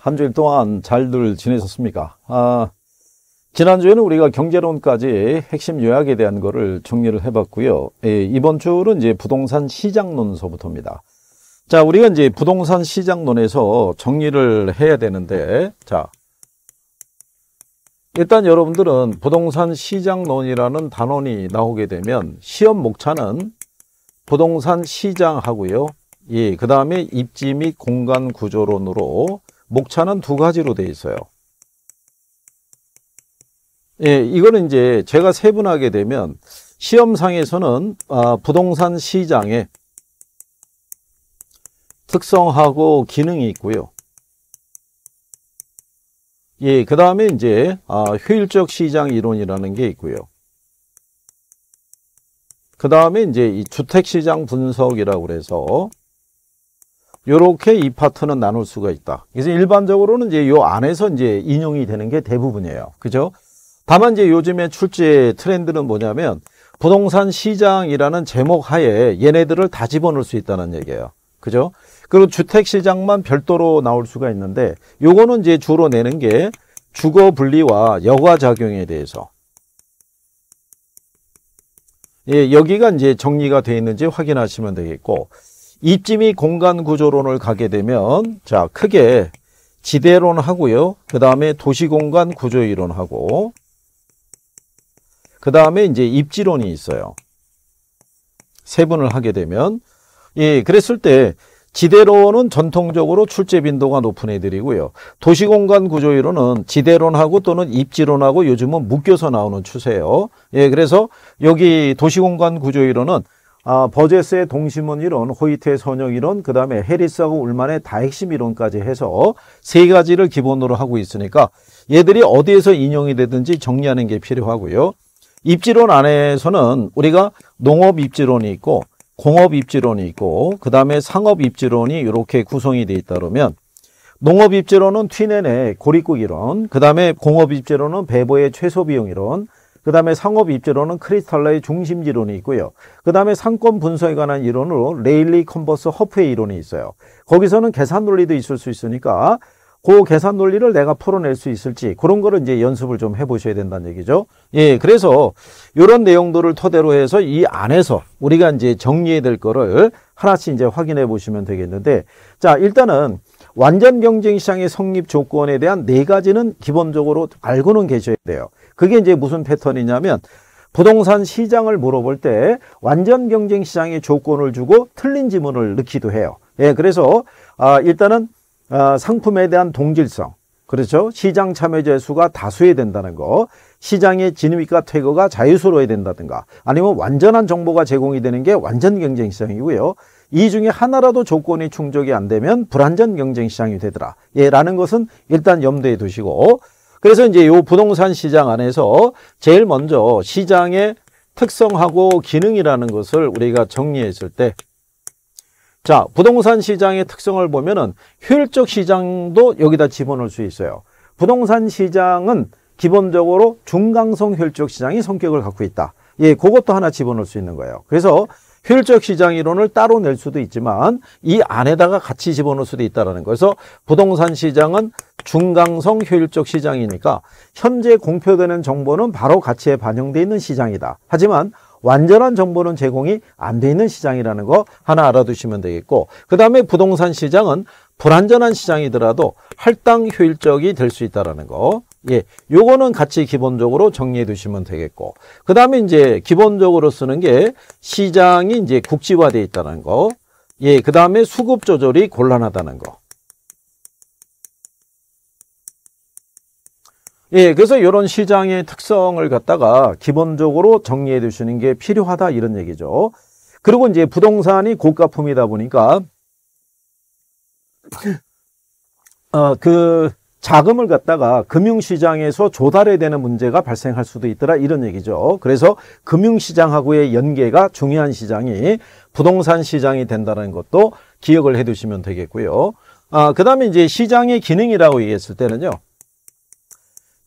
한 주일 동안 잘들 지내셨습니까? 아, 지난주에는 우리가 경제론까지 핵심 요약에 대한 것을 정리를 해봤고요. 예, 이번 주는 이제 부동산 시장론서부터입니다. 자, 우리가 이제 부동산 시장론에서 정리를 해야 되는데, 자, 일단 여러분들은 부동산 시장론이라는 단원이 나오게 되면 시험 목차는 부동산 시장하고요. 예, 그 다음에 입지 및 공간 구조론으로 목차는 두 가지로 되어 있어요. 예, 이거는 이제 제가 세분하게 되면 시험상에서는 아, 부동산 시장에 특성하고 기능이 있고요. 예, 그 다음에 이제 아, 효율적 시장 이론이라는 게 있고요. 그 다음에 이제 이 주택시장 분석이라고 해서 요렇게 이 파트는 나눌 수가 있다. 그래서 일반적으로는 이제 요 안에서 이제 인용이 되는 게 대부분이에요. 그죠? 다만 이제 요즘에 출제 트렌드는 뭐냐면 부동산 시장이라는 제목 하에 얘네들을 다 집어넣을 수 있다는 얘기예요. 그죠? 그리고 주택 시장만 별도로 나올 수가 있는데 요거는 이제 주로 내는 게 주거 분리와 여과 작용에 대해서 예, 여기가 이제 정리가 되어 있는지 확인하시면 되겠고 입지미 공간 구조론을 가게 되면 자 크게 지대론 하고요. 그 다음에 도시공간 구조이론 하고 그 다음에 이제 입지론이 있어요. 세분을 하게 되면 예 그랬을 때 지대론은 전통적으로 출제 빈도가 높은 애들이고요. 도시공간 구조이론은 지대론하고 또는 입지론하고 요즘은 묶여서 나오는 추세예요. 예, 그래서 여기 도시공간 구조이론은 아, 버제스의 동심원 이론, 호이트의 선형 이론, 그 다음에 해리스하고 울만의 다핵심 이론까지 해서 세 가지를 기본으로 하고 있으니까 얘들이 어디에서 인용이 되든지 정리하는 게 필요하고요. 입지론 안에서는 우리가 농업 입지론이 있고 공업 입지론이 있고 그 다음에 상업 입지론이 이렇게 구성이 돼 있다 그러면 농업 입지론은 튀네네 고립국 이론 그 다음에 공업 입지론은 배보의 최소 비용 이론 그 다음에 상업 입지론은 크리스탈러의 중심지론이 있고요. 그 다음에 상권 분석에 관한 이론으로 레일리 컨버스 허프의 이론이 있어요. 거기서는 계산 논리도 있을 수 있으니까 그 계산 논리를 내가 풀어낼 수 있을지 그런 거를 이제 연습을 좀 해보셔야 된다는 얘기죠. 예, 그래서 이런 내용들을 토대로 해서 이 안에서 우리가 이제 정리해야 될 거를 하나씩 이제 확인해 보시면 되겠는데 자, 일단은 완전 경쟁 시장의 성립 조건에 대한 네 가지는 기본적으로 알고는 계셔야 돼요. 그게 이제 무슨 패턴이냐면 부동산 시장을 물어볼 때 완전 경쟁 시장의 조건을 주고 틀린 지문을 넣기도 해요. 예, 그래서 아, 일단은 아, 상품에 대한 동질성, 그렇죠? 시장 참여자 수가 다수여야 된다는 거, 시장의 진입과 퇴거가 자유스러워야 된다든가, 아니면 완전한 정보가 제공이 되는 게 완전 경쟁 시장이고요. 이 중에 하나라도 조건이 충족이 안 되면 불완전 경쟁 시장이 되더라. 예, 라는 것은 일단 염두에 두시고, 그래서 이제 요 부동산 시장 안에서 제일 먼저 시장의 특성하고 기능이라는 것을 우리가 정리했을 때 자, 부동산 시장의 특성을 보면은 효율적 시장도 여기다 집어넣을 수 있어요. 부동산 시장은 기본적으로 중강성 효율적 시장이 성격을 갖고 있다. 예, 그것도 하나 집어넣을 수 있는 거예요. 그래서 효율적 시장 이론을 따로 낼 수도 있지만 이 안에다가 같이 집어넣을 수도 있다는 거예요. 그래서 부동산 시장은 중강성 효율적 시장이니까 현재 공표되는 정보는 바로 가치에 반영되어 있는 시장이다. 하지만 완전한 정보는 제공이 안 돼 있는 시장이라는 거 하나 알아두시면 되겠고 그 다음에 부동산 시장은 불안전한 시장이더라도 할당 효율적이 될 수 있다라는 거. 예, 요거는 같이 기본적으로 정리해 두시면 되겠고 그 다음에 이제 기본적으로 쓰는 게 시장이 이제 국지화되어 있다는 거. 예, 그 다음에 수급 조절이 곤란하다는 거. 예, 그래서 이런 시장의 특성을 갖다가 기본적으로 정리해 두시는 게 필요하다 이런 얘기죠. 그리고 이제 부동산이 고가품이다 보니까 어, 그 자금을 갖다가 금융시장에서 조달해야 되는 문제가 발생할 수도 있더라 이런 얘기죠. 그래서 금융시장하고의 연계가 중요한 시장이 부동산 시장이 된다는 것도 기억을 해두시면 되겠고요. 아, 그 다음에 이제 시장의 기능이라고 얘기했을 때는요.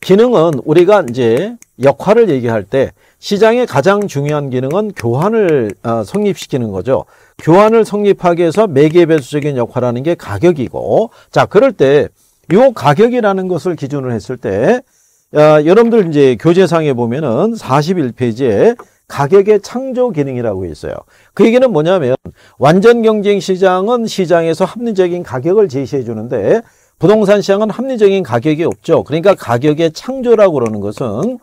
기능은 우리가 이제 역할을 얘기할 때 시장의 가장 중요한 기능은 교환을 어, 성립시키는 거죠. 교환을 성립하기 위해서 매개 배수적인 역할하는 게 가격이고 자 그럴 때 이 가격이라는 것을 기준으로 했을 때 어, 여러분들 이제 교재상에 보면은 41페이지에 가격의 창조 기능이라고 있어요. 그 얘기는 뭐냐면 완전 경쟁 시장은 시장에서 합리적인 가격을 제시해 주는데 부동산 시장은 합리적인 가격이 없죠. 그러니까 가격의 창조라고 그러는 것은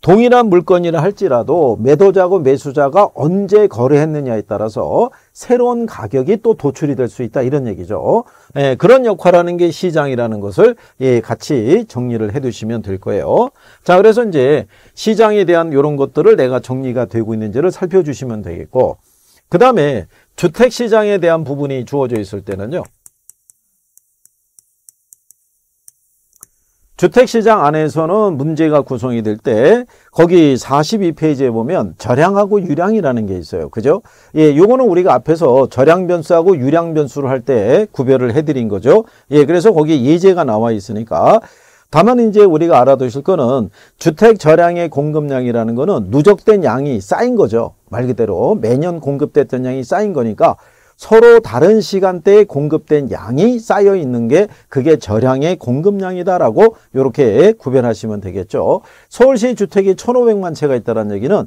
동일한 물건이라 할지라도 매도자고 매수자가 언제 거래했느냐에 따라서 새로운 가격이 또 도출이 될 수 있다 이런 얘기죠. 예, 그런 역할하는 게 시장이라는 것을 예, 같이 정리를 해두시면 될 거예요. 자, 그래서 이제 시장에 대한 이런 것들을 내가 정리가 되고 있는지를 살펴주시면 되겠고, 그 다음에 주택 시장에 대한 부분이 주어져 있을 때는요. 주택시장 안에서는 문제가 구성이 될 때 거기 42페이지에 보면 절향하고 유량이라는 게 있어요. 그죠? 예, 요거는 우리가 앞에서 절향 변수하고 유량 변수를 할 때 구별을 해드린 거죠. 예, 그래서 거기에 예제가 나와 있으니까 다만 이제 우리가 알아두실 거는 주택 절향의 공급량이라는 거는 누적된 양이 쌓인 거죠. 말 그대로 매년 공급됐던 양이 쌓인 거니까 서로 다른 시간대에 공급된 양이 쌓여 있는 게 그게 저량의 공급량이다라고 이렇게 구별하시면 되겠죠. 서울시 주택이 1,500만 채가 있다는 얘기는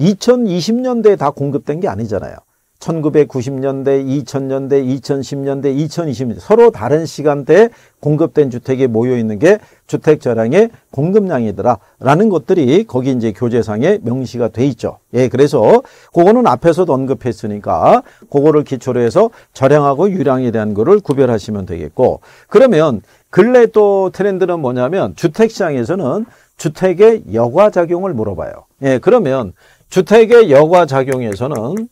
2020년대에 다 공급된 게 아니잖아요. 1990년대, 2000년대, 2010년대, 2020년대 서로 다른 시간대에 공급된 주택이 모여 있는 게 주택 저량의 공급량이더라라는 것들이 거기 이제 교재상에 명시가 돼 있죠. 예, 그래서 그거는 앞에서도 언급했으니까 그거를 기초로 해서 저량하고 유량에 대한 거를 구별하시면 되겠고 그러면 근래 또 트렌드는 뭐냐면 주택 시장에서는 주택의 여과 작용을 물어봐요. 예, 그러면 주택의 여과 작용에서는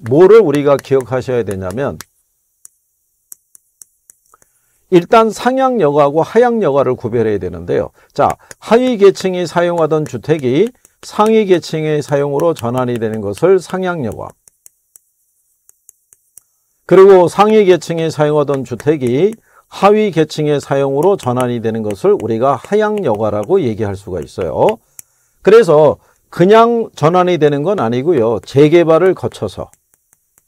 뭐를 우리가 기억하셔야 되냐면 일단 상향여가하고 하향여가를 구별해야 되는데요. 자, 하위 계층이 사용하던 주택이 상위 계층의 사용으로 전환이 되는 것을 상향여가. 그리고 상위 계층이 사용하던 주택이 하위 계층의 사용으로 전환이 되는 것을 우리가 하향여가라고 얘기할 수가 있어요. 그래서 그냥 전환이 되는 건 아니고요. 재개발을 거쳐서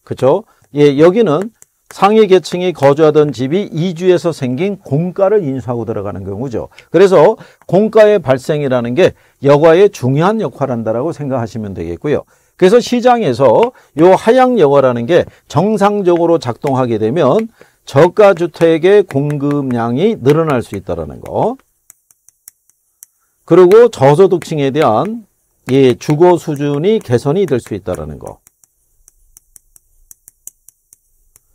그렇죠? 예, 여기는 상위 계층이 거주하던 집이 이주에서 생긴 공가를 인수하고 들어가는 경우죠. 그래서 공가의 발생이라는 게 여과의 중요한 역할을 한다라고 생각하시면 되겠고요. 그래서 시장에서 요 하향 여과라는 게 정상적으로 작동하게 되면 저가 주택의 공급량이 늘어날 수 있다라는 거. 그리고 저소득층에 대한 예, 주거 수준이 개선이 될 수 있다라는 거.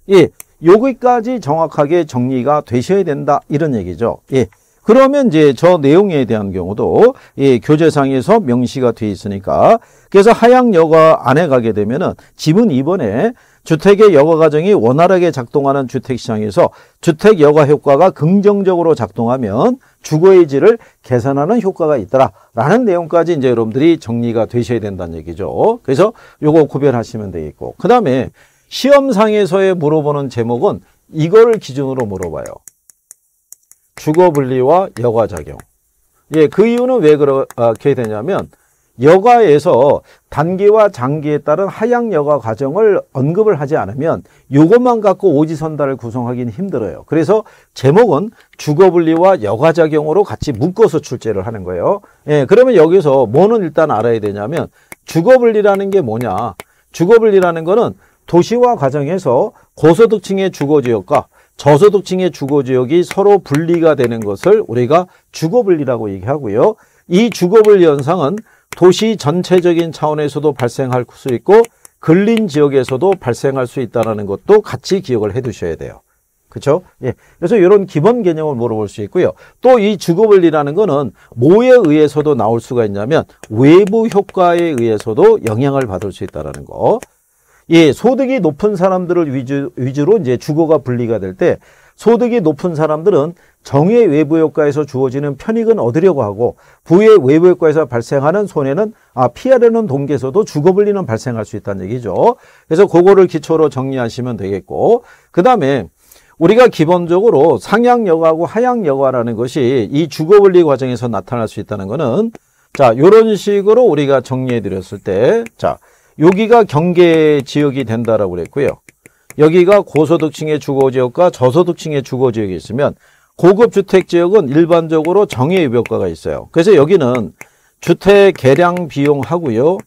예, 여기까지 정확하게 정리가 되셔야 된다 이런 얘기죠. 예. 그러면 이제 저 내용에 대한 경우도 예, 교재상에서 명시가 돼 있으니까 그래서 하향 여과 안에 가게 되면은 집은 이번에 주택의 여과 과정이 원활하게 작동하는 주택시장에서 주택 여과 효과가 긍정적으로 작동하면 주거의 질을 개선하는 효과가 있더라라는 내용까지 이제 여러분들이 정리가 되셔야 된다는 얘기죠. 그래서 요거 구별하시면 되겠고 그 다음에 시험상에서의 물어보는 제목은 이걸 기준으로 물어봐요. 주거 분리와 여과 작용. 예, 그 이유는 왜 그렇게 되냐면 여과에서 단기와 장기에 따른 하향 여과 과정을 언급을 하지 않으면 이것만 갖고 오지선다를 구성하기는 힘들어요. 그래서 제목은 주거분리와 여과작용으로 같이 묶어서 출제를 하는 거예요. 예, 그러면 여기서 뭐는 일단 알아야 되냐면 주거분리라는 게 뭐냐. 주거분리라는 거는 도시화 과정에서 고소득층의 주거지역과 저소득층의 주거지역이 서로 분리가 되는 것을 우리가 주거분리라고 얘기하고요. 이 주거분리 현상은 도시 전체적인 차원에서도 발생할 수 있고 근린 지역에서도 발생할 수 있다는 것도 같이 기억을 해두셔야 돼요. 그렇죠? 예. 그래서 이런 기본 개념을 물어볼 수 있고요. 또 이 주거분리라는 것은 뭐에 의해서도 나올 수가 있냐면 외부 효과에 의해서도 영향을 받을 수 있다는 거. 예, 소득이 높은 사람들을 위주, 위주로 이제 주거가 분리가 될 때 소득이 높은 사람들은 정의 외부 효과에서 주어지는 편익은 얻으려고 하고 부의 외부 효과에서 발생하는 손해는 아, 피하려는 동기에서도 주거 분리는 발생할 수 있다는 얘기죠. 그래서 그거를 기초로 정리하시면 되겠고 그다음에 우리가 기본적으로 상향여과하고하향여과라는 것이 이 주거분리 과정에서 나타날 수 있다는 것은 자 이런 식으로 우리가 정리해 드렸을 때자 여기가 경계 지역이 된다라고 그랬고요. 여기가 고소득층의 주거지역과 저소득층의 주거지역이 있으면 고급 주택 지역은 일반적으로 정해 유벽가가 있어요. 그래서 여기는 주택 개량 비용 하고요.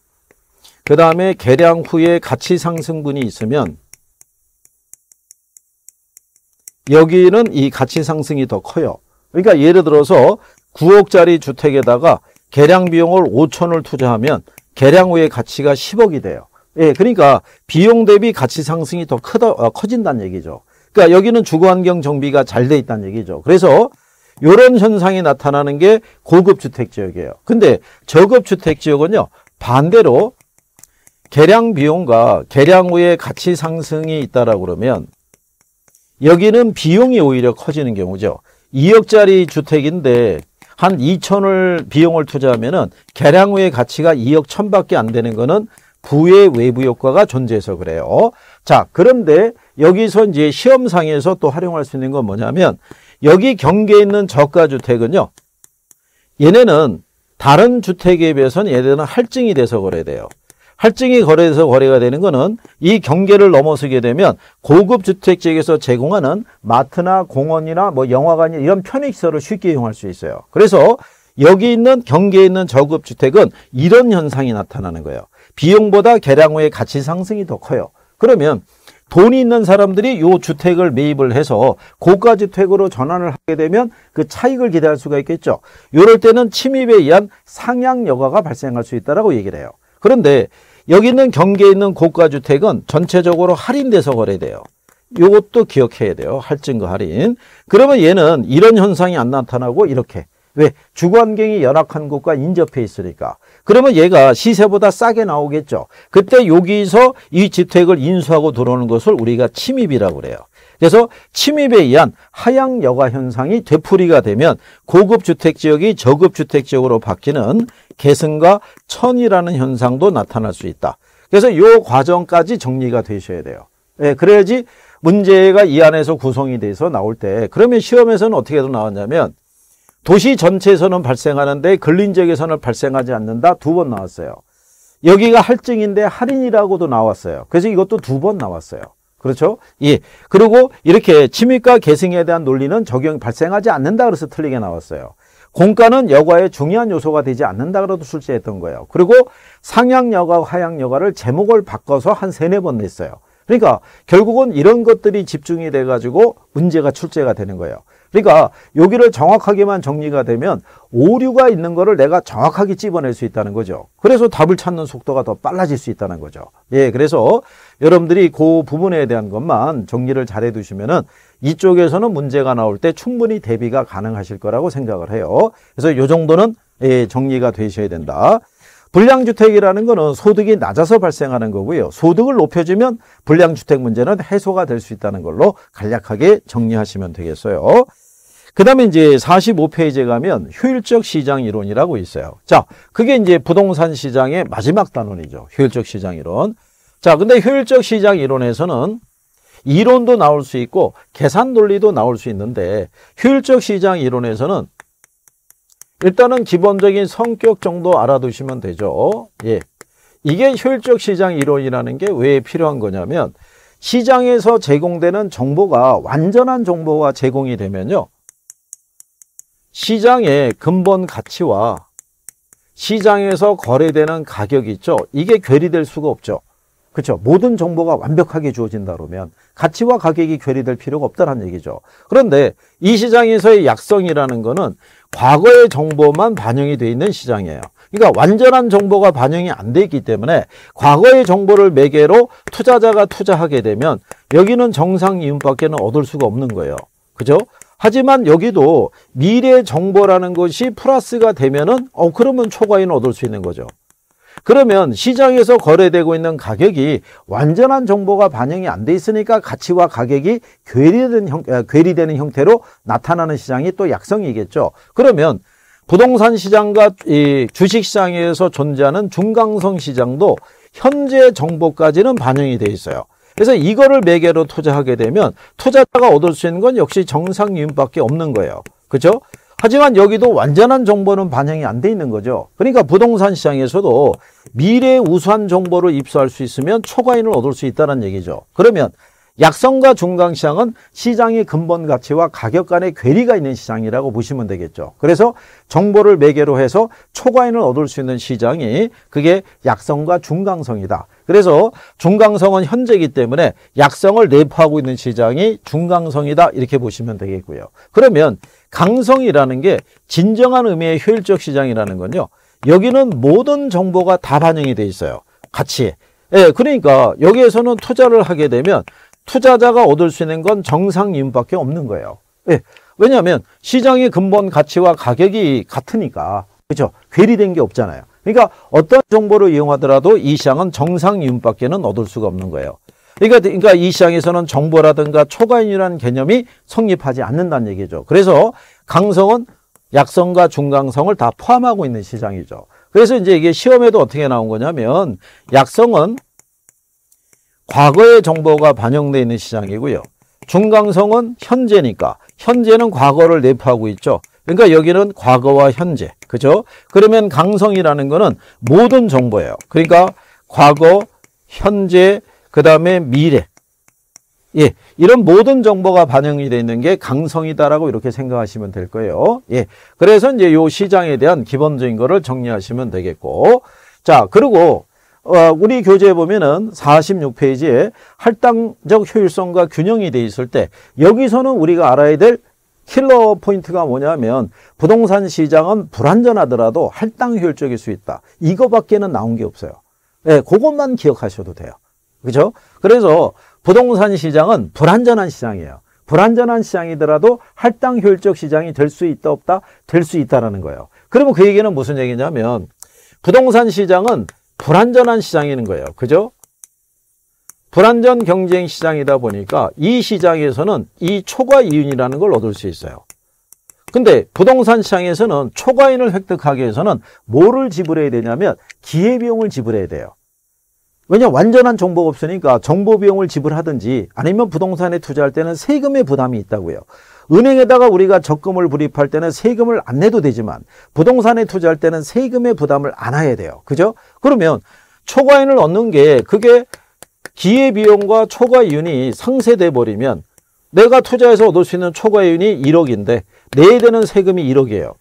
그 다음에 개량 후에 가치 상승분이 있으면 여기는 이 가치 상승이 더 커요. 그러니까 예를 들어서 9억짜리 주택에다가 개량 비용을 5천을 투자하면 개량 후에 가치가 10억이 돼요. 예, 그러니까 비용 대비 가치 상승이 더크 어, 커진다는 얘기죠. 그러니까 여기는 주거환경 정비가 잘 돼 있다는 얘기죠. 그래서 이런 현상이 나타나는 게 고급 주택 지역이에요. 근데 저급 주택 지역은요 반대로 개량 비용과 개량 후에 가치 상승이 있다라고 그러면 여기는 비용이 오히려 커지는 경우죠. 2억짜리 주택인데 한 2천을 비용을 투자하면은 개량 후의 가치가 2억 1천밖에 안 되는 거는 부의 외부 효과가 존재해서 그래요. 자, 그런데 여기서 이제 시험상에서 또 활용할 수 있는 건 뭐냐면 여기 경계에 있는 저가 주택은요. 얘네는 다른 주택에 비해서는 얘네는 할증이 돼서 그래야 돼요. 할증이 거래에서 거래가 되는 거는 이 경계를 넘어서게 되면 고급 주택지역에서 제공하는 마트나 공원이나 뭐 영화관 이런 편익시설을 쉽게 이용할 수 있어요. 그래서 여기 있는 경계에 있는 저급 주택은 이런 현상이 나타나는 거예요. 비용보다 개량 후의 가치 상승이 더 커요. 그러면 돈이 있는 사람들이 이 주택을 매입을 해서 고가 주택으로 전환을 하게 되면 그 차익을 기대할 수가 있겠죠. 이럴 때는 침입에 의한 상향 여과가 발생할 수 있다라고 얘기를 해요. 그런데 여기 있는 경계에 있는 고가주택은 전체적으로 할인돼서 거래돼요. 이것도 기억해야 돼요. 할증과 그 할인. 그러면 얘는 이런 현상이 안 나타나고 이렇게. 왜? 주관환경이 열악한 곳과 인접해 있으니까. 그러면 얘가 시세보다 싸게 나오겠죠. 그때 여기서 이 주택을 인수하고 들어오는 것을 우리가 침입이라고 그래요. 그래서 침입에 의한 하향 여과 현상이 되풀이가 되면 고급 주택 지역이 저급 주택 지역으로 바뀌는 계승과 천이라는 현상도 나타날 수 있다. 그래서 이 과정까지 정리가 되셔야 돼요. 예, 그래야지 문제가 이 안에서 구성이 돼서 나올 때 그러면 시험에서는 어떻게 해서 나왔냐면 도시 전체에서는 발생하는데 근린 지역에서는 발생하지 않는다 두 번 나왔어요. 여기가 할증인데 할인이라고도 나왔어요. 그래서 이것도 두 번 나왔어요. 그렇죠? 예. 그리고 이렇게 침입과 계승에 대한 논리는 적용 이 발생하지 않는다 그래서 틀리게 나왔어요. 공가는 여과의 중요한 요소가 되지 않는다 그래도 출제했던 거예요. 그리고 상향 여과, 하향 여과를 제목을 바꿔서 한 세네 번 냈어요. 그러니까 결국은 이런 것들이 집중이 돼 가지고 문제가 출제가 되는 거예요. 그러니까 여기를 정확하게만 정리가 되면 오류가 있는 거를 내가 정확하게 찝어낼 수 있다는 거죠. 그래서 답을 찾는 속도가 더 빨라질 수 있다는 거죠. 예, 그래서 여러분들이 그 부분에 대한 것만 정리를 잘 해두시면은 이쪽에서는 문제가 나올 때 충분히 대비가 가능하실 거라고 생각을 해요. 그래서 이 정도는 예, 정리가 되셔야 된다. 불량주택이라는 것은 소득이 낮아서 발생하는 거고요. 소득을 높여주면 불량주택 문제는 해소가 될 수 있다는 걸로 간략하게 정리하시면 되겠어요. 그 다음에 이제 45페이지에 가면 효율적 시장 이론이라고 있어요. 자, 그게 이제 부동산 시장의 마지막 단원이죠. 효율적 시장 이론. 자, 근데 효율적 시장 이론에서는 이론도 나올 수 있고 계산 논리도 나올 수 있는데 효율적 시장 이론에서는 일단은 기본적인 성격 정도 알아두시면 되죠. 예. 이게 효율적 시장 이론이라는 게 왜 필요한 거냐면 시장에서 제공되는 정보가 완전한 정보가 제공이 되면요. 시장의 근본 가치와 시장에서 거래되는 가격이 있죠. 이게 괴리될 수가 없죠. 그렇죠. 모든 정보가 완벽하게 주어진다 그러면 가치와 가격이 괴리될 필요가 없다는 얘기죠. 그런데 이 시장에서의 약성이라는 거는 과거의 정보만 반영이 돼 있는 시장이에요. 그러니까 완전한 정보가 반영이 안 돼 있기 때문에 과거의 정보를 매개로 투자자가 투자하게 되면 여기는 정상 이윤밖에는 얻을 수가 없는 거예요. 그죠? 하지만 여기도 미래 정보라는 것이 플러스가 되면은 어 그러면 초과인 얻을 수 있는 거죠. 그러면 시장에서 거래되고 있는 가격이 완전한 정보가 반영이 안 돼 있으니까 가치와 가격이 괴리되는, 형, 아, 괴리되는 형태로 나타나는 시장이 또 약성이겠죠. 그러면 부동산 시장과 이 주식 시장에서 존재하는 중강성 시장도 현재 정보까지는 반영이 돼 있어요. 그래서 이거를 매개로 투자하게 되면 투자자가 얻을 수 있는 건 역시 정상 이윤밖에 없는 거예요. 그렇죠? 하지만 여기도 완전한 정보는 반영이 안 돼 있는 거죠. 그러니까 부동산 시장에서도 미래 우수한 정보를 입수할 수 있으면 초과인을 얻을 수 있다는 얘기죠. 그러면 약성과 중강시장은 시장의 근본 가치와 가격 간의 괴리가 있는 시장이라고 보시면 되겠죠. 그래서 정보를 매개로 해서 초과인을 얻을 수 있는 시장이 그게 약성과 중강성이다. 그래서 중강성은 현재이기 때문에 약성을 내포하고 있는 시장이 중강성이다 이렇게 보시면 되겠고요. 그러면 강성이라는 게 진정한 의미의 효율적 시장이라는 건요. 여기는 모든 정보가 다 반영이 돼 있어요. 같이. 예, 그러니까 여기에서는 투자를 하게 되면 투자자가 얻을 수 있는 건 정상이윤밖에 없는 거예요. 예. 왜냐하면 시장의 근본 가치와 가격이 같으니까 그렇죠. 괴리된 게 없잖아요. 그러니까 어떤 정보를 이용하더라도 이 시장은 정상이윤밖에는 얻을 수가 없는 거예요. 그러니까, 그러니까 이 시장에서는 정보라든가 초과인이라는 개념이 성립하지 않는다는 얘기죠. 그래서 강성은 약성과 중강성을 다 포함하고 있는 시장이죠. 그래서 이제 이게 시험에도 어떻게 나온 거냐면 약성은 과거의 정보가 반영되어 있는 시장이고요. 중강성은 현재니까 현재는 과거를 내포하고 있죠. 그러니까 여기는 과거와 현재. 그죠? 그러면 강성이라는 거는 모든 정보예요. 그러니까 과거, 현재, 그 다음에 미래. 예, 이런 모든 정보가 반영이 되어 있는 게 강성이다라고 이렇게 생각하시면 될 거예요. 예, 그래서 이제 요 시장에 대한 기본적인 거를 정리하시면 되겠고. 자, 그리고 어, 우리 교재에 보면은 46페이지에 할당적 효율성과 균형이 돼 있을 때 여기서는 우리가 알아야 될 킬러 포인트가 뭐냐면 부동산 시장은 불안전하더라도 할당 효율적일 수 있다. 이거밖에는 나온 게 없어요. 예, 네, 그것만 기억하셔도 돼요. 그죠? 그래서 부동산 시장은 불안전한 시장이에요. 불안전한 시장이더라도 할당 효율적 시장이 될 수 있다 없다 될 수 있다라는 거예요. 그러면 그 얘기는 무슨 얘기냐면 부동산 시장은 불안전한 시장인 거예요. 그죠? 불안전 경쟁 시장이다 보니까 이 시장에서는 이 초과 이윤이라는 걸 얻을 수 있어요. 근데 부동산 시장에서는 초과인을 획득하기 위해서는 뭐를 지불해야 되냐면 기회비용을 지불해야 돼요. 왜냐 완전한 정보가 없으니까 정보비용을 지불하든지 아니면 부동산에 투자할 때는 세금의 부담이 있다고요. 은행에다가 우리가 적금을 불입할 때는 세금을 안 내도 되지만 부동산에 투자할 때는 세금의 부담을 안해야 돼요. 그죠? 그러면 초과인을 얻는 게 그게 기회비용과 초과이윤이 상쇄돼 버리면 내가 투자해서 얻을 수 있는 초과이윤이 1억인데 내야 되는 세금이 1억이에요.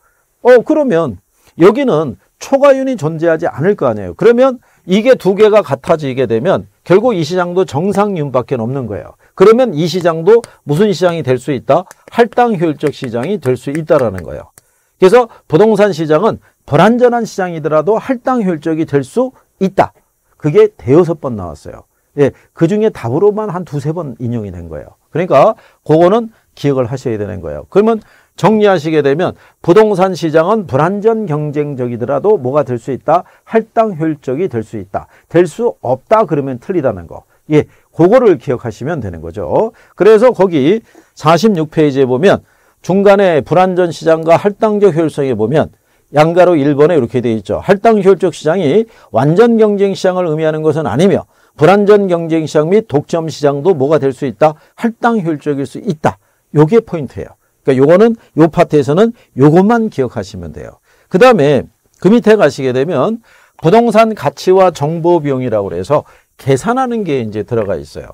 어 그러면 여기는 초과이윤이 존재하지 않을 거 아니에요. 그러면 이게 두 개가 같아지게 되면 결국 이 시장도 정상윤밖에 없는 거예요. 그러면 이 시장도 무슨 시장이 될 수 있다? 할당 효율적 시장이 될 수 있다라는 거예요. 그래서 부동산 시장은 불안전한 시장이더라도 할당 효율적이 될 수 있다. 그게 대여섯 번 나왔어요. 예, 그 중에 답으로만 한 두세 번 인용이 된 거예요. 그러니까 그거는 기억을 하셔야 되는 거예요. 그러면 정리하시게 되면 부동산 시장은 불안전 경쟁적이더라도 뭐가 될 수 있다? 할당 효율적이 될 수 있다. 될 수 없다 그러면 틀리다는 거. 예, 그거를 기억하시면 되는 거죠. 그래서 거기 46페이지에 보면 중간에 불안전 시장과 할당적 효율성에 보면 양가로 1번에 이렇게 되어 있죠. 할당 효율적 시장이 완전 경쟁 시장을 의미하는 것은 아니며 불안전 경쟁 시장 및 독점 시장도 뭐가 될 수 있다? 할당 효율적일 수 있다. 요게 포인트예요. 그러니까 요거는 요 파트에서는 요것만 기억하시면 돼요. 그다음에 그 밑에 가시게 되면 부동산 가치와 정보 비용이라고 그래서 계산하는 게 이제 들어가 있어요.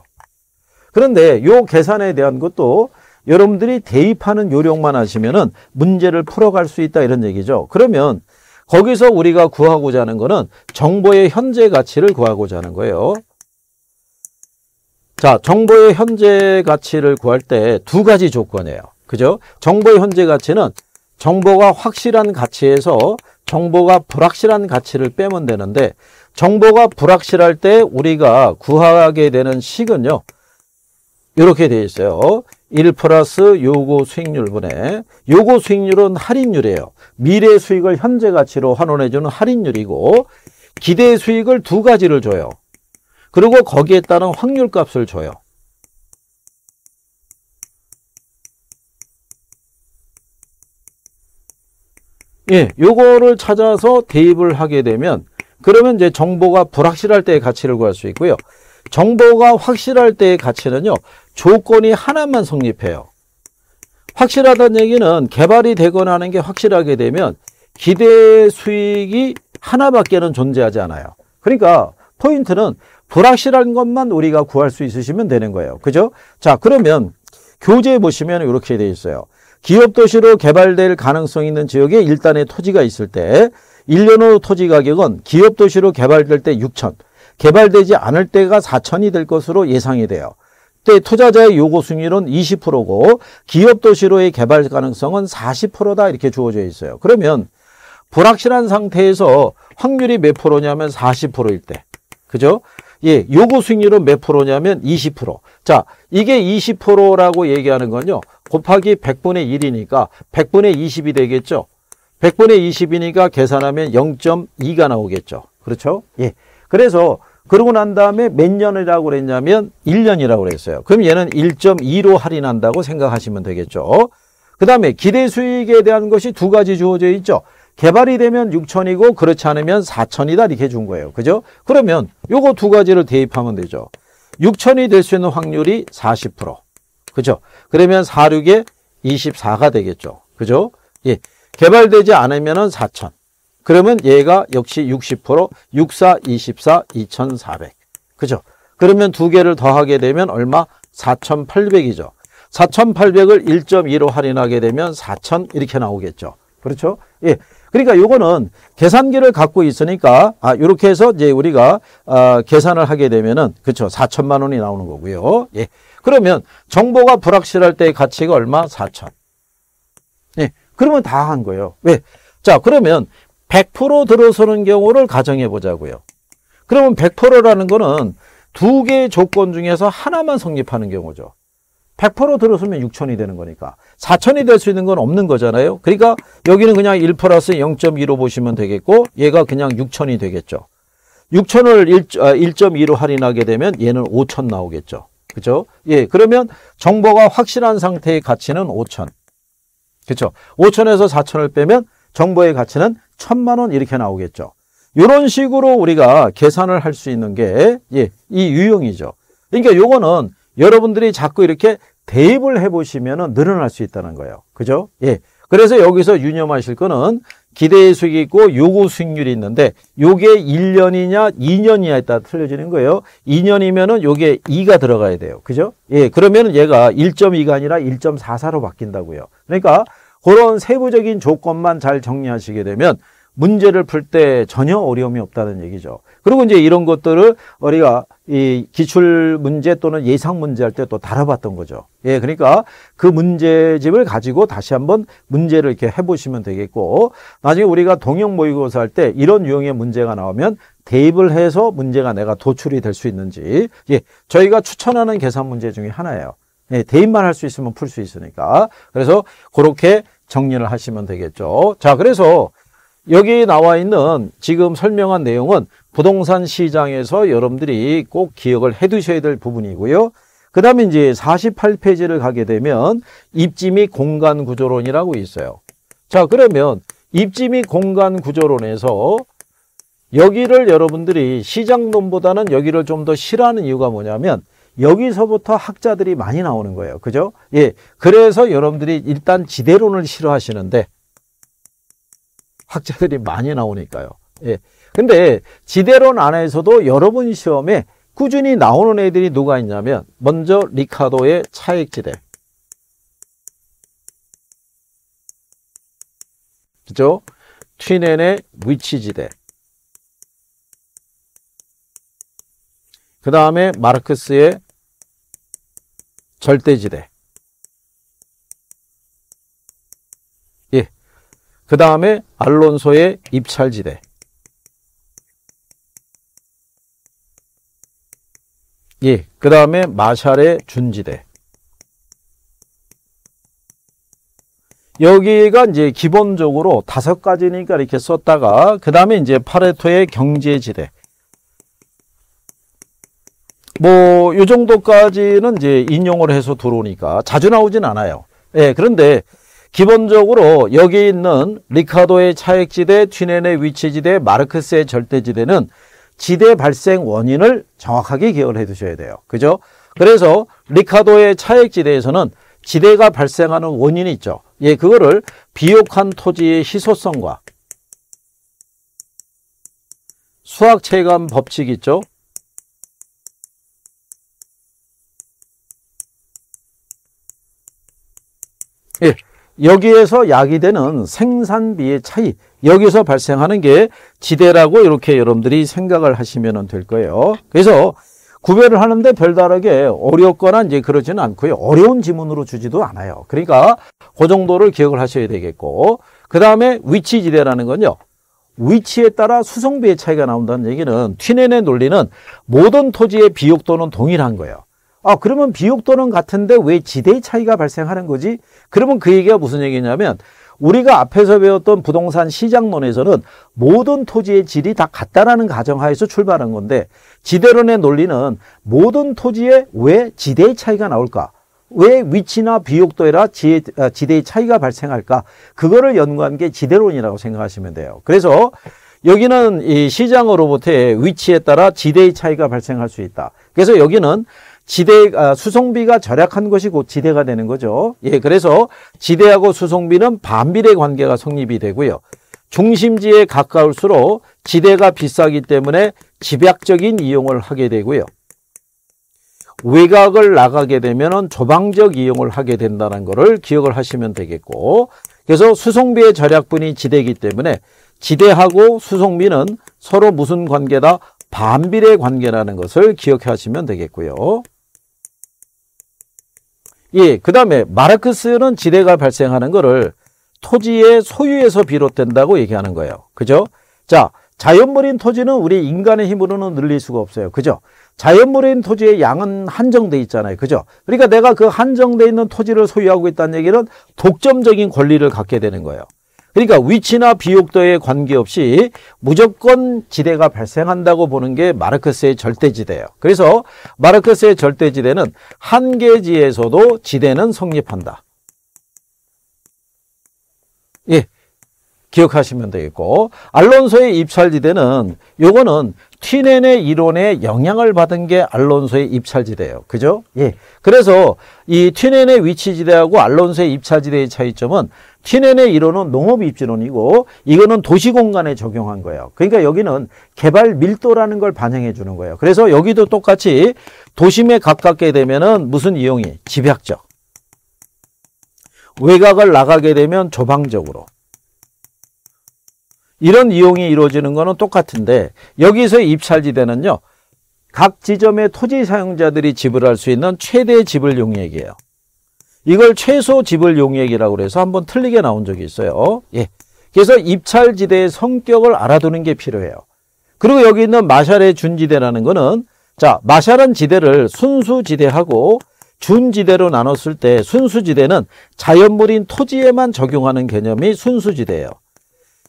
그런데 요 계산에 대한 것도 여러분들이 대입하는 요령만 하시면은 문제를 풀어갈 수 있다 이런 얘기죠. 그러면 거기서 우리가 구하고자 하는 거는 정보의 현재 가치를 구하고자 하는 거예요. 자, 정보의 현재 가치를 구할 때 두 가지 조건이에요. 그죠? 정보의 현재 가치는 정보가 확실한 가치에서 정보가 불확실한 가치를 빼면 되는데 정보가 불확실할 때 우리가 구하게 되는 식은요. 이렇게 되어 있어요. 1 플러스 요거 수익률분에 요거 수익률은 할인율이에요. 미래 수익을 현재 가치로 환원해주는 할인율이고 기대 수익을 두 가지를 줘요. 그리고 거기에 따른 확률값을 줘요. 예, 요거를 찾아서 대입을 하게 되면 그러면 이제 정보가 불확실할 때의 가치를 구할 수 있고요. 정보가 확실할 때의 가치는요. 조건이 하나만 성립해요. 확실하다는 얘기는 개발이 되거나 하는 게 확실하게 되면 기대 수익이 하나밖에는 존재하지 않아요. 그러니까 포인트는 불확실한 것만 우리가 구할 수 있으시면 되는 거예요. 그죠? 자, 그러면 교재 에 보시면 이렇게 되어 있어요. 기업 도시로 개발될 가능성이 있는 지역에 일단의 토지가 있을 때 1년 후 토지 가격은 기업 도시로 개발될 때 6천, 개발되지 않을 때가 4천이 될 것으로 예상이 돼요. 때 투자자의 요구 수익률은 20%고 기업 도시로의 개발 가능성은 40%다 이렇게 주어져 있어요. 그러면 불확실한 상태에서 확률이 몇 프로냐면 40%일 때. 그죠? 예, 요구 수익률은 몇 프로냐면 20%. 자, 이게 20%라고 얘기하는 건요. 곱하기 100분의 1이니까 100분의 20이 되겠죠. 100분의 20이니까 계산하면 0.2가 나오겠죠. 그렇죠? 예. 그래서 그러고 난 다음에 몇 년이라고 그랬냐면 1년이라고 그랬어요. 그럼 얘는 1.2로 할인한다고 생각하시면 되겠죠. 그 다음에 기대 수익에 대한 것이 두 가지 주어져 있죠. 개발이 되면 6천이고 그렇지 않으면 4천이다 이렇게 준 거예요. 그죠? 그러면 요거 두 가지를 대입하면 되죠. 6천이 될 수 있는 확률이 40%. 그죠? 그러면 46에 24가 되겠죠. 그죠? 예. 개발되지 않으면 4천 그러면 얘가 역시 60% 64, 24, 2400 그죠? 그러면 두 개를 더하게 되면 얼마? 4800이죠 4800을 1.2로 할인하게 되면 4000 이렇게 나오겠죠 그렇죠? 예. 그러니까 요거는 계산기를 갖고 있으니까 아요렇게 해서 이제 우리가 아, 계산을 하게 되면은 그렇죠. 4천만 원이 나오는 거고요. 예. 그러면 정보가 불확실할 때의 가치가 얼마? 4천. 예. 그러면 다 한 거예요. 왜? 자, 그러면 100% 들어서는 경우를 가정해 보자고요. 그러면 100%라는 거는 두 개의 조건 중에서 하나만 성립하는 경우죠. 100% 들어서면 6천이 되는 거니까 4천이 될 수 있는 건 없는 거잖아요. 그러니까 여기는 그냥 1 플러스 0.2로 보시면 되겠고 얘가 그냥 6천이 되겠죠. 6천을 1.2로 아, 할인하게 되면 얘는 5천 나오겠죠. 그죠? 예, 그러면 정보가 확실한 상태의 가치는 5천. 그렇죠. 5천에서 4천을 빼면 정보의 가치는 천만 원 이렇게 나오겠죠. 이런 식으로 우리가 계산을 할 수 있는 게이 예, 유형이죠. 그러니까 요거는 여러분들이 자꾸 이렇게 대입을 해보시면 늘어날 수 있다는 거예요. 그죠? 예. 그래서 여기서 유념하실 거는 기대 의 수익이 있고 요구 수익률이 있는데 요게 1년이냐 2년이냐에 따라 틀려지는 거예요. 2년이면은 요게 2가 들어가야 돼요. 그죠? 예. 그러면 얘가 1.2가 아니라 1.44로 바뀐다고요. 그러니까 그런 세부적인 조건만 잘 정리하시게 되면 문제를 풀 때 전혀 어려움이 없다는 얘기죠. 그리고 이제 이런 것들을 우리가 이 기출 문제 또는 예상 문제 할 때 또 다뤄봤던 거죠. 예, 그러니까 그 문제집을 가지고 다시 한번 문제를 이렇게 해보시면 되겠고, 나중에 우리가 동영 모의고사 할 때 이런 유형의 문제가 나오면 대입을 해서 문제가 내가 도출이 될 수 있는지, 예, 저희가 추천하는 계산 문제 중에 하나예요. 예, 대입만 할 수 있으면 풀 수 있으니까. 그래서 그렇게 정리를 하시면 되겠죠. 자, 그래서 여기 나와 있는 지금 설명한 내용은 부동산 시장에서 여러분들이 꼭 기억을 해 두셔야 될 부분이고요. 그 다음에 이제 48페이지를 가게 되면 입지 및 공간 구조론이라고 있어요. 자, 그러면 입지 및 공간 구조론에서 여기를 여러분들이 시장론보다는 여기를 좀 더 싫어하는 이유가 뭐냐면 여기서부터 학자들이 많이 나오는 거예요. 그죠? 예. 그래서 여러분들이 일단 지대론을 싫어하시는데 학자들이 많이 나오니까요. 예. 근데 지대론 안에서도 여러분 시험에 꾸준히 나오는 애들이 누가 있냐면 먼저 리카도의 차액지대 그죠? 튀넨의 위치지대 그 다음에 마르크스의 절대지대. 예. 그 다음에 알론소의 입찰지대. 예. 그 다음에 마샬의 준지대. 여기가 이제 기본적으로 다섯 가지니까 이렇게 썼다가 그 다음에 이제 파레토의 경제지대 뭐요 정도까지는 이제 인용을 해서 들어오니까 자주 나오진 않아요. 예, 그런데 기본적으로 여기 있는 리카도의 차액지대, 튜넨의 위치지대, 마르크스의 절대지대는 지대 발생 원인을 정확하게 기억을 해 두셔야 돼요. 그죠? 그래서 리카도의 차액지대에서는 지대가 발생하는 원인이 있죠. 예, 그거를 비옥한 토지의 희소성과 수학체감 법칙 있죠. 예. 여기에서 약이 되는 생산비의 차이 여기서 발생하는 게 지대라고 이렇게 여러분들이 생각을 하시면 될 거예요. 그래서 구별을 하는데 별다르게 어렵거나 이제 그러지는 않고요. 어려운 지문으로 주지도 않아요. 그러니까 그 정도를 기억을 하셔야 되겠고 그 다음에 위치지대라는 건요. 위치에 따라 수성비의 차이가 나온다는 얘기는 튜넨의 논리는 모든 토지의 비옥도는 동일한 거예요. 아, 그러면 비옥도는 같은데 왜 지대의 차이가 발생하는 거지? 그러면 그 얘기가 무슨 얘기냐면 우리가 앞에서 배웠던 부동산 시장론에서는 모든 토지의 질이 다 같다라는 가정하에서 출발한 건데 지대론의 논리는 모든 토지에 왜 지대의 차이가 나올까? 왜 위치나 비옥도에라 아, 지대의 차이가 발생할까? 그거를 연구한 게 지대론이라고 생각하시면 돼요. 그래서 여기는 이 시장으로부터의 위치에 따라 지대의 차이가 발생할 수 있다. 그래서 여기는 지대 아, 수송비가 절약한 것이 곧 지대가 되는 거죠. 예, 그래서 지대하고 수송비는 반비례 관계가 성립이 되고요. 중심지에 가까울수록 지대가 비싸기 때문에 집약적인 이용을 하게 되고요. 외곽을 나가게 되면 조방적 이용을 하게 된다는 것을 기억을 하시면 되겠고 그래서 수송비의 절약분이 지대이기 때문에 지대하고 수송비는 서로 무슨 관계다? 반비례 관계라는 것을 기억하시면 되겠고요. 예, 그 다음에 마르크스는 지대가 발생하는 것을 토지의 소유에서 비롯된다고 얘기하는 거예요. 그죠? 자, 자연물인 토지는 우리 인간의 힘으로는 늘릴 수가 없어요. 그죠? 자연물인 토지의 양은 한정돼 있잖아요. 그죠? 그러니까 내가 그 한정돼 있는 토지를 소유하고 있다는 얘기는 독점적인 권리를 갖게 되는 거예요. 그러니까 위치나 비옥도에 관계없이 무조건 지대가 발생한다고 보는 게 마르크스의 절대지대예요. 그래서 마르크스의 절대지대는 한계지에서도 지대는 성립한다. 기억하시면 되겠고 알론소의 입찰지대는 요거는 티넨의 이론에 영향을 받은 게 알론소의 입찰지대예요. 그죠? 예. 그래서 이티넨의 위치지대하고 알론소의 입찰지대의 차이점은 티넨의 이론은 농업 입지론이고 이거는 도시 공간에 적용한 거예요. 그러니까 여기는 개발 밀도라는 걸 반영해 주는 거예요. 그래서 여기도 똑같이 도심에 가깝게 되면은 무슨 이용이 집약적 외곽을 나가게 되면 조방적으로 이런 이용이 이루어지는 것은 똑같은데 여기서 입찰지대는요. 각 지점의 토지 사용자들이 지불할 수 있는 최대 지불 용액이에요. 이걸 최소 지불 용액이라고 해서 한번 틀리게 나온 적이 있어요. 예. 그래서 입찰지대의 성격을 알아두는 게 필요해요. 그리고 여기 있는 마샬의 준지대라는 거는 자 마샬은 지대를 순수지대하고 준지대로 나눴을 때 순수지대는 자연물인 토지에만 적용하는 개념이 순수지대예요.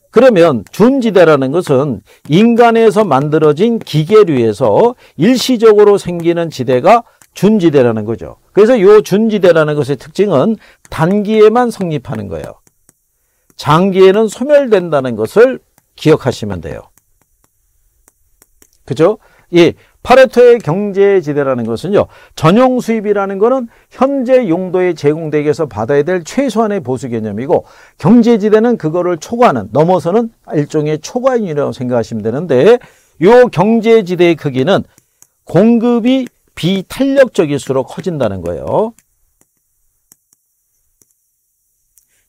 그러면 준지대라는 것은 인간에서 만들어진 기계류에서 일시적으로 생기는 지대가 준지대라는 거죠. 그래서 이 준지대라는 것의 특징은 단기에만 성립하는 거예요. 장기에는 소멸된다는 것을 기억하시면 돼요. 그죠? 예, 파레토의 경제지대라는 것은요. 전용 수입이라는 것은 현재 용도에 제공되기 위해서 받아야 될 최소한의 보수 개념이고 경제지대는 그거를 초과하는 넘어서는 일종의 초과인이라고 생각하시면 되는데 이 경제지대의 크기는 공급이 비탄력적일수록 커진다는 거예요.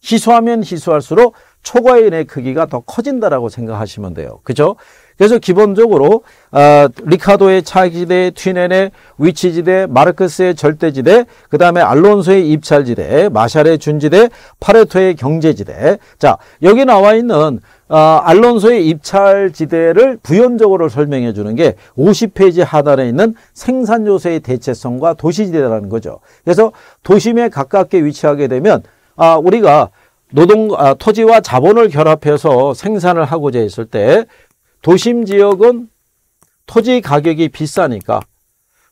희소하면 희소할수록 초과인의 크기가 더 커진다라고 생각하시면 돼요. 그죠? 그래서 기본적으로 어, 리카도의 차기지대, 튀넨의 위치지대, 마르크스의 절대지대, 그 다음에 알론소의 입찰지대, 마샬의 준지대, 파레토의 경제지대. 자 여기 나와 있는 어, 알론소의 입찰지대를 부연적으로 설명해 주는 게 50페이지 하단에 있는 생산요소의 대체성과 도시지대라는 거죠. 그래서 도심에 가깝게 위치하게 되면 아, 우리가 노동 아, 토지와 자본을 결합해서 생산을 하고자 했을 때 도심 지역은 토지 가격이 비싸니까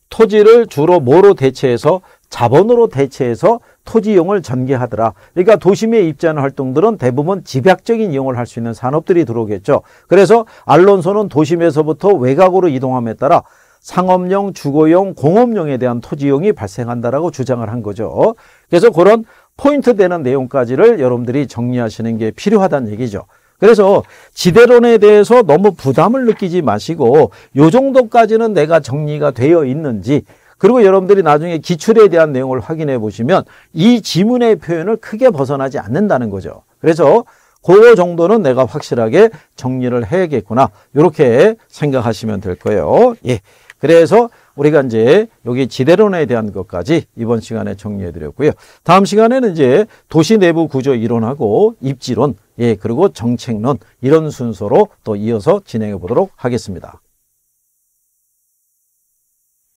토지를 주로 뭐로 대체해서 자본으로 대체해서 토지 이용을 전개하더라. 그러니까 도심에 입지하는 활동들은 대부분 집약적인 이용을 할 수 있는 산업들이 들어오겠죠. 그래서 알론소는 도심에서부터 외곽으로 이동함에 따라 상업용, 주거용, 공업용에 대한 토지 이용이 발생한다라고 주장을 한 거죠. 그래서 그런 포인트 되는 내용까지를 여러분들이 정리하시는 게 필요하다는 얘기죠. 그래서 지대론에 대해서 너무 부담을 느끼지 마시고 요 정도까지는 내가 정리가 되어 있는지 그리고 여러분들이 나중에 기출에 대한 내용을 확인해 보시면 이 지문의 표현을 크게 벗어나지 않는다는 거죠. 그래서 그 정도는 내가 확실하게 정리를 해야겠구나. 이렇게 생각하시면 될 거예요. 예. 그래서 우리가 이제 여기 지대론에 대한 것까지 이번 시간에 정리해 드렸고요. 다음 시간에는 이제 도시 내부 구조 이론하고 입지론 예, 그리고 정책론 이런 순서로 또 이어서 진행해 보도록 하겠습니다.